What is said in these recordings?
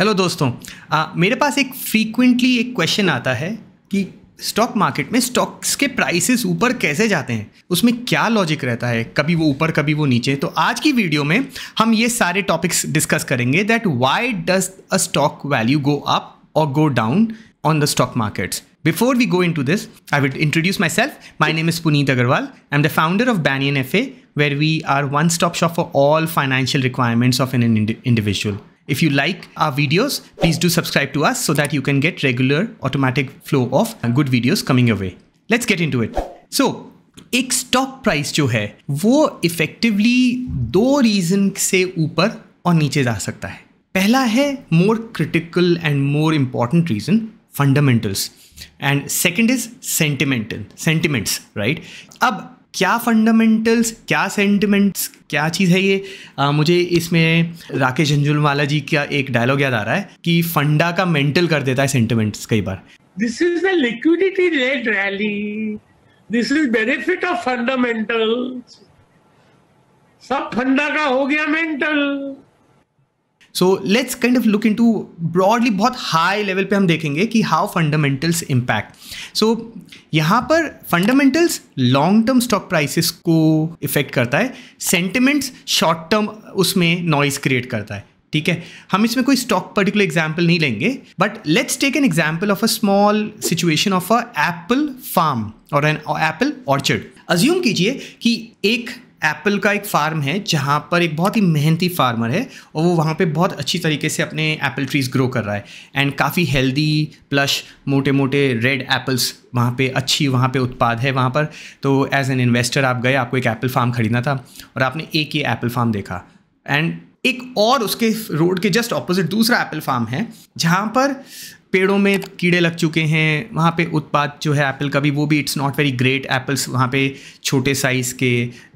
Hello दोस्तों आ, मेरे पास एक फ्रीक्वेंटली एक क्वेश्चन आता है कि स्टॉक मार्केट में स्टॉक्स के प्राइसेस ऊपर कैसे जाते हैं उसमें क्या लॉजिक रहता है कभी वो ऊपर कभी वो नीचे तो आज की वीडियो में हम ये सारे टॉपिक्स डिस्कस करेंगे that why does a stock value go up और go down on the stock markets before we go into this I would introduce myself my name is Puneet Agarwal I am the founder of Banyan F A where we are one stop shop for all financial requirements of an individual If you like our videos, please do subscribe to us so that you can get regular automatic flow of good videos coming your way. Let's get into it. So एक stock price जो है वो effectively दो reason से ऊपर और नीचे जा सकता है पहला है more critical and more important reason fundamentals and second is sentimental sentiments right अब क्या फंडामेंटल्स क्या सेंटिमेंट्स क्या चीज़ है ये आ, मुझे इसमें राकेश झंझुलवाला जी का एक डायलॉग याद आ रहा है कि फंडा का मेंटल कर देता है सेंटिमेंट्स कई बार this is the liquidity led rally this is benefit of fundamental सब फंडा का हो गया mental so let's kind of look into broadly बहुत हाई लेवल पे हम देखेंगे कि हाउ फंडामेंटल्स इम्पैक्ट सो यहाँ पर fundamentals long term stock prices को इफेक्ट करता है सेंटिमेंट्स शॉर्ट टर्म उसमें नॉइज क्रिएट करता है ठीक है हम इसमें कोई स्टॉक पर्टिकुलर एग्जाम्पल नहीं लेंगे but let's take an example of a small situation of a apple farm और एन एप्पल ऑर्चर्ड अज्यूम कीजिए कि एक एप्पल का एक फार्म है जहाँ पर एक बहुत ही मेहनती फार्मर है और वो वहाँ पे बहुत अच्छी तरीके से अपने एप्पल ट्रीज़ ग्रो कर रहा है एंड काफ़ी हेल्दी प्लस मोटे मोटे रेड एप्पल्स वहाँ पे अच्छी वहाँ पे उत्पाद है वहाँ पर तो एज एन इन्वेस्टर आप गए आपको एक एप्पल फार्म ख़रीदना था और आपने एक ही एप्पल फार्म देखा एंड एक और उसके रोड के जस्ट ऑपोजिट दूसरा एप्पल फार्म है जहाँ पर पेड़ों में कीड़े लग चुके हैं वहाँ पे उत्पाद जो है एप्पल का भी वो भी it's not very great apples वहाँ पे छोटे साइज़ के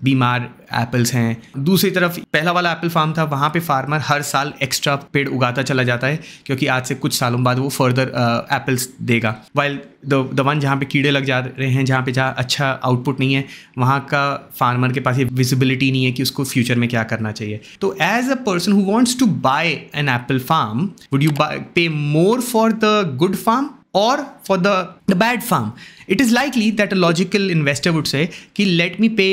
बीमार एप्पल्स हैं दूसरी तरफ पहला वाला एप्पल फार्म था वहाँ पे फार्मर हर साल एक्स्ट्रा पेड़ उगाता चला जाता है क्योंकि आज से कुछ सालों बाद वो फर्दर एप्पल्स uh, देगा वाइल द वन जहाँ पे कीड़े लग जा रहे हैं जहाँ पे जहाँ अच्छा आउटपुट नहीं है वहाँ का फार्मर के पास ये विजिबिलिटी नहीं है कि उसको फ्यूचर में क्या करना चाहिए तो as a person who wants to buy an apple farm would you pay more for the the good farm or for the, the bad farm. It is likely that a logical investor would say ki let me pay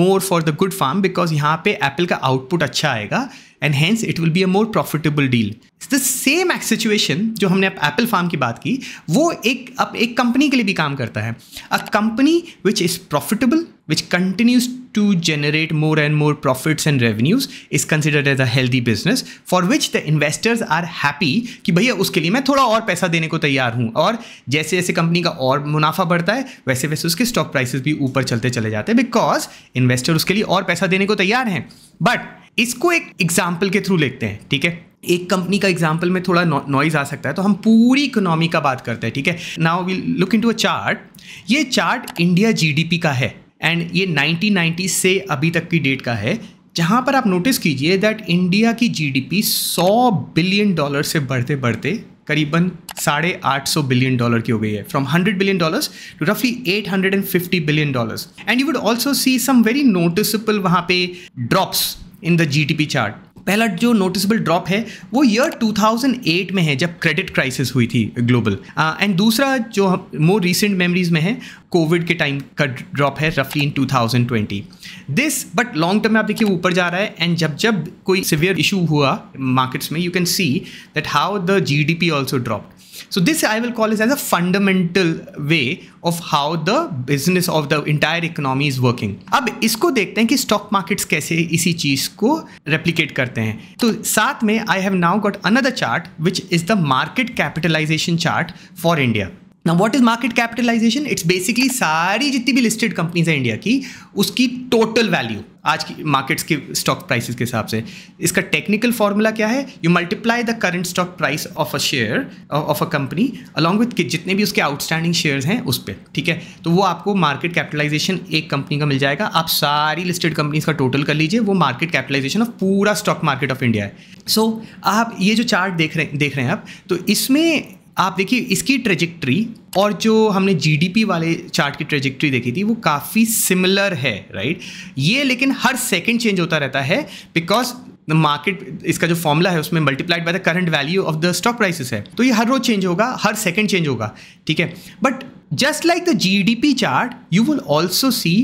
more for the good farm because यहाँ पे Apple का output अच्छा आएगा and hence it will be a more profitable deal. It's the same situation जो हमने आप Apple farm की बात की वो एक अब एक company के लिए भी काम करता है A company which is profitable which continues to generate more and more profits and revenues is considered as a healthy business for which the investors are happy कि भैया उसके लिए मैं थोड़ा और पैसा देने को तैयार हूँ और जैसे जैसे कंपनी का और मुनाफा बढ़ता है वैसे वैसे उसके स्टॉक प्राइसेस भी ऊपर चलते चले जाते हैं बिकॉज इन्वेस्टर उसके लिए और पैसा देने को तैयार हैं बट इसको एक एग्जाम्पल के थ्रू लेते हैं ठीक है एक कंपनी का एग्जाम्पल में थोड़ा नॉइज आ सकता है तो हम पूरी इकोनॉमी का बात करते हैं ठीक है now we look into a chart ये चार्ट इंडिया जीडीपी का है एंड ये 1990 से अभी तक की डेट का है जहाँ पर आप नोटिस कीजिए दैट इंडिया की जीडीपी 100 बिलियन डॉलर से बढ़ते बढ़ते करीबन साढ़े आठ सौ बिलियन डॉलर की हो गई है from hundred billion dollars to रफली eight hundred and fifty billion dollars and you would also see some very noticeable वहाँ पे drops in the G D P chart पहला जो नोटिसबल ड्रॉप है वो ईयर 2008 में है जब क्रेडिट क्राइसिस हुई थी ग्लोबल एंड दूसरा जो मोर रिसेंट मेमोरीज में है कोविड के टाइम का ड्रॉप है रफली in 2020 this but long term में आप देखिए ऊपर जा रहा है एंड जब जब कोई सिवियर इशू हुआ मार्केट्स में you can see that how the G D P also dropped So this I will call this as a fundamental way of how the business of the entire economy is working. ab isko dekhte hain ki stock markets kaise isi cheez ko replicate karte hain to sath mein i have now got another chart which is the market capitalization chart for india ना what is market capitalization it's basically सारी जितनी भी listed companies है India की उसकी total value आज की markets के स्टॉक प्राइसेस के हिसाब से इसका टेक्निकल फॉर्मूला क्या है you multiply the current stock price of a share of a company along with जितने भी उसके आउटस्टैंडिंग शेयर्स हैं उस पर ठीक है तो वो आपको मार्केट कैपिटलाइजेशन एक कंपनी का मिल जाएगा आप सारी लिस्टेड कंपनीज का टोटल कर लीजिए वो मार्केट कैपिटलाइजेशन ऑफ पूरा स्टॉक मार्केट ऑफ इंडिया है सो so, आप ये जो चार्ट देख रहे देख रहे हैं आप तो इसमें आप देखिए इसकी ट्रेजिक्ट्री और जो हमने जीडीपी वाले चार्ट की ट्रेजिक्ट्री देखी थी वो काफ़ी सिमिलर है राइट ये लेकिन हर सेकंड चेंज होता रहता है बिकॉज द मार्केट इसका जो फॉर्मूला है उसमें multiplied by the current value of the stock prices है तो ये हर रोज चेंज होगा हर सेकंड चेंज होगा ठीक है but just like the GDP chart you will also see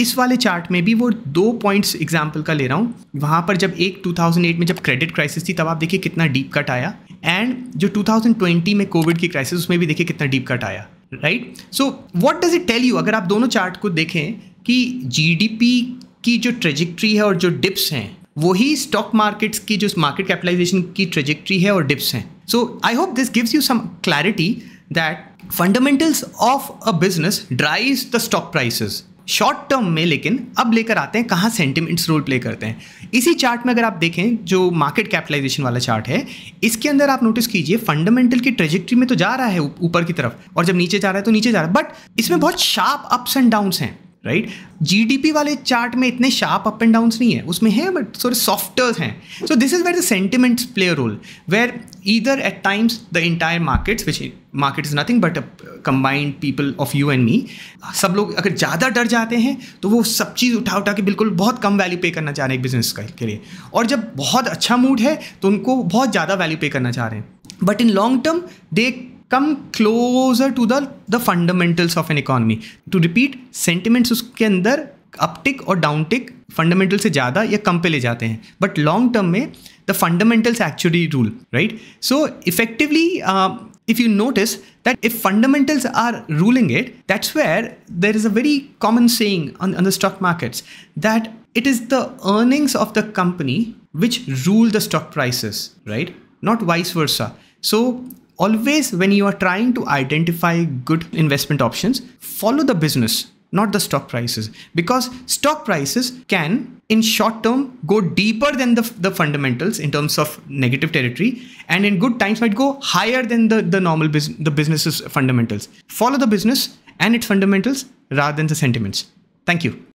इस वाले चार्ट में भी वो दो पॉइंट्स एग्जाम्पल का ले रहा हूँ वहाँ पर जब एक 2008 में जब क्रेडिट क्राइसिस थी तब आप देखिए कितना डीप कट आया एंड जो 2020 में कोविड की क्राइसिस उसमें भी देखिए कितना डीप कट आया right so what does it tell you अगर आप दोनों चार्ट को देखें कि जीडीपी की जो ट्रेजिक्ट्री है और जो डिप्स हैं वही स्टॉक मार्केट्स की जो मार्केट कैपिटलाइजेशन की ट्रेजिक्ट्री है और डिप्स हैं so I hope this gives you some clarity that fundamentals of a business drives the stock prices short term में लेकिन अब लेकर आते हैं कहाँ सेंटिमेंट्स रोल प्ले करते हैं इसी चार्ट में अगर आप देखें जो मार्केट कैपिटलाइजेशन वाला चार्ट है इसके अंदर आप नोटिस कीजिए फंडामेंटल की ट्रेजेक्ट्री में तो जा रहा है ऊपर की तरफ और जब नीचे जा रहा है तो नीचे जा रहा है बट इसमें बहुत शार्प अप्स एंड डाउन्स हैं राइट जीडीपी वाले चार्ट में इतने शार्प अप एंड डाउन्स नहीं है उसमें है बट सॉरी सॉफ्टर्स हैं so this is where the sentiments play a role where either at times the entire markets which market is nothing but combined people of you and me सब लोग अगर ज़्यादा डर जाते हैं तो वो सब चीज़ उठा उठा के बिल्कुल बहुत कम वैल्यू पे करना चाह रहे हैं एक बिजनेस के लिए और जब बहुत अच्छा मूड है तो उनको बहुत ज़्यादा वैल्यू पे करना चाह रहे हैं but in long term they come closer to the the fundamentals of an economy to repeat sentiments उसके अंदर अपटिक और डाउनटिक फंडामेंटल से ज़्यादा या कम पे ले जाते हैं बट लॉन्ग टर्म में the fundamentals actually rule right so effectively if you notice that if fundamentals are ruling it, that's where there is a very common saying on, on, the stock markets that it is the earnings of the company which rule the stock prices, right? Not vice versa. So Always, when you are trying to identify good investment options, follow the business, not the stock prices, because stock prices can, in short term, go deeper than the, the fundamentals in terms of negative territory, and in good times might go higher than the, the normal bus- the business's fundamentals. Follow the business and its fundamentals rather than the sentiments. Thank you.